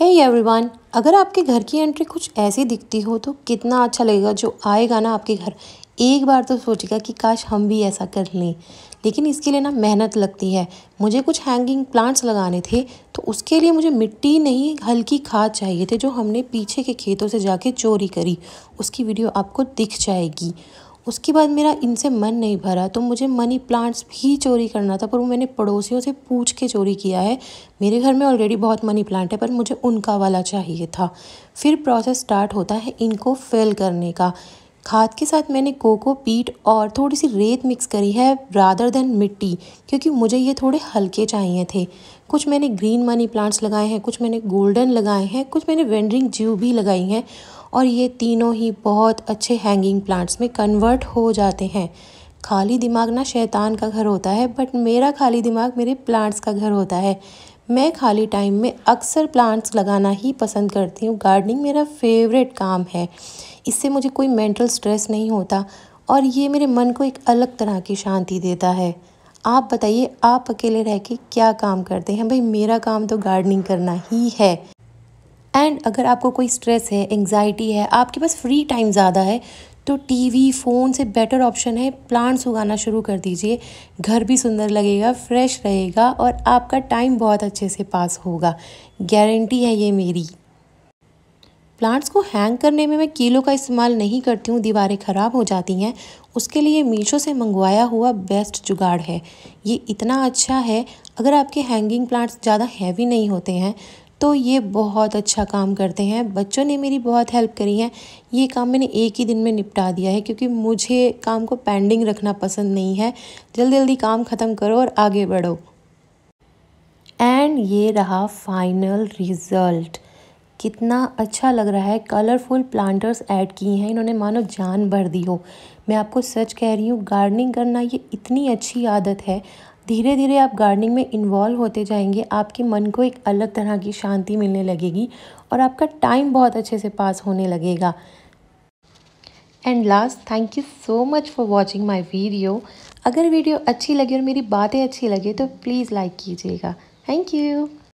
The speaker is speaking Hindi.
है एवरीवन अगर आपके घर की एंट्री कुछ ऐसी दिखती हो तो कितना अच्छा लगेगा जो आएगा ना आपके घर एक बार तो सोचेगा कि काश हम भी ऐसा कर लें लेकिन इसके लिए ना मेहनत लगती है मुझे कुछ हैंगिंग प्लांट्स लगाने थे तो उसके लिए मुझे मिट्टी नहीं हल्की खाद चाहिए थे जो हमने पीछे के खेतों से जाके चोरी करी उसकी वीडियो आपको दिख जाएगी उसके बाद मेरा इनसे मन नहीं भरा तो मुझे मनी प्लांट्स भी चोरी करना था पर वो मैंने पड़ोसियों से पूछ के चोरी किया है मेरे घर में ऑलरेडी बहुत मनी प्लांट है पर मुझे उनका वाला चाहिए था फिर प्रोसेस स्टार्ट होता है इनको फिल करने का खाद के साथ मैंने कोको पीट और थोड़ी सी रेत मिक्स करी है रादर देन मिट्टी क्योंकि मुझे ये थोड़े हल्के चाहिए थे कुछ मैंने ग्रीन मनी प्लांट्स लगाए हैं कुछ मैंने गोल्डन लगाए हैं कुछ मैंने वेंडरिंग ज्यू भी लगाई हैं और ये तीनों ही बहुत अच्छे हैंगिंग प्लांट्स में कन्वर्ट हो जाते हैं खाली दिमाग ना शैतान का घर होता है बट मेरा खाली दिमाग मेरे प्लांट्स का घर होता है मैं खाली टाइम में अक्सर प्लांट्स लगाना ही पसंद करती हूँ गार्डनिंग मेरा फेवरेट काम है इससे मुझे कोई मेंटल स्ट्रेस नहीं होता और ये मेरे मन को एक अलग तरह की शांति देता है आप बताइए आप अकेले रह के क्या काम करते हैं भाई मेरा काम तो गार्डनिंग करना ही है एंड अगर आपको कोई स्ट्रेस है एंग्जाइटी है आपके पास फ्री टाइम ज़्यादा है तो टीवी फ़ोन से बेटर ऑप्शन है प्लांट्स उगाना शुरू कर दीजिए घर भी सुंदर लगेगा फ्रेश रहेगा और आपका टाइम बहुत अच्छे से पास होगा गारंटी है ये मेरी प्लांट्स को हैंग करने में मैं कीलो का इस्तेमाल नहीं करती हूँ दीवारें ख़राब हो जाती हैं उसके लिए मीशो से मंगवाया हुआ बेस्ट जुगाड़ है ये इतना अच्छा है अगर आपके हैंगिंग प्लांट्स ज़्यादा हैवी नहीं होते हैं तो ये बहुत अच्छा काम करते हैं बच्चों ने मेरी बहुत हेल्प करी है ये काम मैंने एक ही दिन में निपटा दिया है क्योंकि मुझे काम को पेंडिंग रखना पसंद नहीं है जल्दी जल्दी काम ख़त्म करो और आगे बढ़ो एंड ये रहा फाइनल रिज़ल्ट कितना अच्छा लग रहा है कलरफुल प्लांटर्स ऐड किए हैं इन्होंने मानो जान भर दी हो मैं आपको सच कह रही हूँ गार्डनिंग करना ये इतनी अच्छी आदत है धीरे धीरे आप गार्डनिंग में इन्वॉल्व होते जाएंगे आपके मन को एक अलग तरह की शांति मिलने लगेगी और आपका टाइम बहुत अच्छे से पास होने लगेगा and last thank you so much for watching my video अगर वीडियो अच्छी लगी और मेरी बातें अच्छी लगे तो प्लीज़ लाइक कीजिएगा थैंक यू